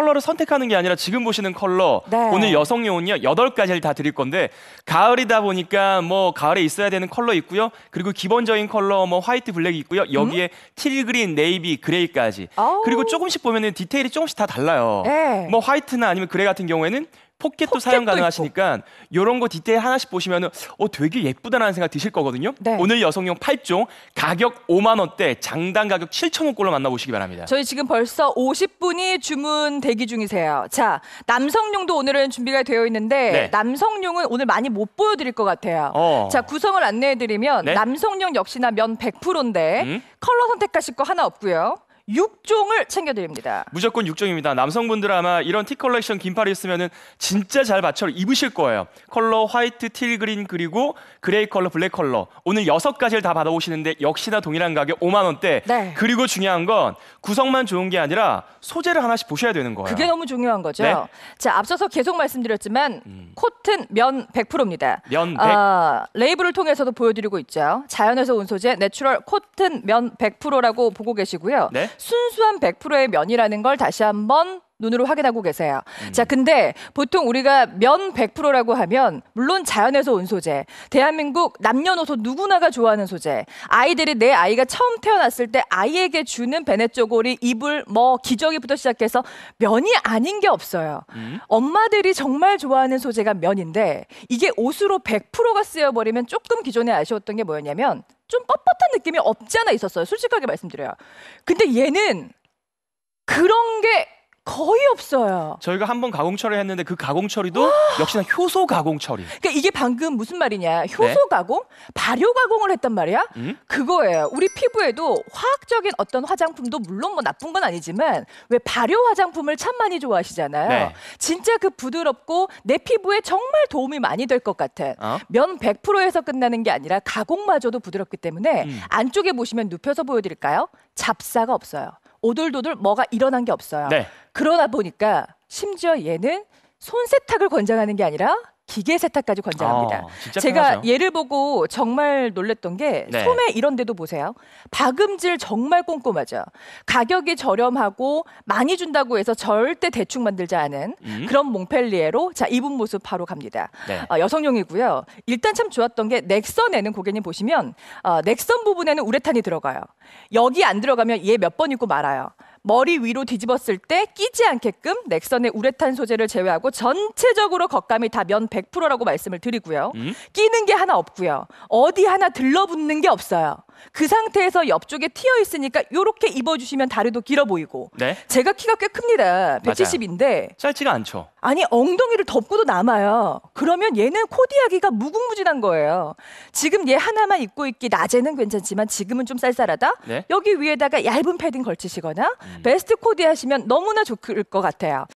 컬러를 선택하는 게 아니라 지금 보시는 컬러 네. 오늘 여성용은요 여덟 가지를 다 드릴 건데 가을이다 보니까 뭐 가을에 있어야 되는 컬러 있고요 그리고 기본적인 컬러 뭐 화이트 블랙이 있고요 여기에 음? 틸 그린 네이비 그레이까지 그리고 조금씩 보면은 디테일이 조금씩 다 달라요 네. 뭐 화이트나 아니면 그레이 같은 경우에는 포켓도, 사용 가능하시니까 이런 거 디테일 하나씩 보시면은 어 되게 예쁘다라는 생각 드실 거거든요. 네. 오늘 여성용 8종 가격 5만 원대 장단 가격 7천 원꼴로 만나보시기 바랍니다. 저희 지금 벌써 50분이 주문 대기 중이세요. 자 남성용도 오늘은 준비가 되어 있는데 네. 남성용은 오늘 많이 못 보여드릴 것 같아요. 어. 자 구성을 안내해드리면 네? 남성용 역시나 면 100%인데 음? 컬러 선택하실 거 하나 없고요. 6종을 챙겨드립니다. 무조건 6종입니다. 남성분들 아마 이런 티 컬렉션 긴팔이 있으면은 진짜 잘 맞춰 입으실 거예요. 컬러 화이트, 틸 그린 그리고 그레이 컬러, 블랙 컬러. 오늘 여섯 가지를다 받아오시는데 역시나 동일한 가격 5만 원대. 네. 그리고 중요한 건 구성만 좋은 게 아니라 소재를 하나씩 보셔야 되는 거예요. 그게 너무 중요한 거죠. 네? 자, 앞서서 계속 말씀드렸지만 음. 코튼 면 100%입니다. 면 100. 아, 어, 레이블을 통해서도 보여드리고 있죠. 자연에서 온 소재 내추럴 코튼 면 100%라고 보고 계시고요. 네? 순수한 100%의 면이라는 걸 다시 한번 눈으로 확인하고 계세요. 음. 자, 근데 보통 우리가 면 100%라고 하면 물론 자연에서 온 소재, 대한민국 남녀노소 누구나가 좋아하는 소재, 아이들이 내 아이가 처음 태어났을 때 아이에게 주는 베네쪼고리, 이불, 뭐 기저귀부터 시작해서 면이 아닌 게 없어요. 음. 엄마들이 정말 좋아하는 소재가 면인데 이게 옷으로 100%가 쓰여버리면 조금 기존에 아쉬웠던 게 뭐였냐면 좀 뻣뻣한 느낌이 없지 않아 있었어요. 솔직하게 말씀드려요. 근데 얘는 그런 거의 없어요. 저희가 한번 가공 처리했는데 그 가공 처리도 역시나 효소 가공 처리. 그러니까 이게 방금 무슨 말이냐. 네. 효소 가공? 발효 가공을 했단 말이야? 음? 그거예요. 우리 피부에도 화학적인 어떤 화장품도 물론 뭐 나쁜 건 아니지만 왜 발효 화장품을 참 많이 좋아하시잖아요. 네. 진짜 그 부드럽고 내 피부에 정말 도움이 많이 될 것 같은 어? 면 100%에서 끝나는 게 아니라 가공마저도 부드럽기 때문에 음. 안쪽에 보시면 눕혀서 보여드릴까요? 잡사가 없어요. 오돌도돌 뭐가 일어난 게 없어요. 네. 그러다 보니까 심지어 얘는 손 세탁을 권장하는 게 아니라 기계 세탁까지 권장합니다. 아, 제가 편하죠? 예를 보고 정말 놀랬던 게 네. 소매 이런 데도 보세요. 박음질 정말 꼼꼼하죠. 가격이 저렴하고 많이 준다고 해서 절대 대충 만들지 않은 음? 그런 몽펠리에로 자 이분 모습 바로 갑니다. 네. 어, 여성용이고요. 일단 참 좋았던 게 넥선에는 고객님 보시면 어, 넥선 부분에는 우레탄이 들어가요. 여기 안 들어가면 얘 몇 번 입고 말아요. 머리 위로 뒤집었을 때 끼지 않게끔 넥선의 우레탄 소재를 제외하고 전체적으로 겉감이 다 면 100%라고 말씀을 드리고요. 음? 끼는 게 하나 없고요. 어디 하나 들러붙는 게 없어요. 그 상태에서 옆쪽에 튀어 있으니까 이렇게 입어주시면 다리도 길어 보이고. 네? 제가 키가 꽤 큽니다. 170인데. 짧지가 않죠. 아니 엉덩이를 덮고도 남아요. 그러면 얘는 코디하기가 무궁무진한 거예요. 지금 얘 하나만 입고 있기 낮에는 괜찮지만 지금은 좀 쌀쌀하다. 네? 여기 위에다가 얇은 패딩 걸치시거나 음. 베스트 코디 하시면 너무나 좋을 것 같아요.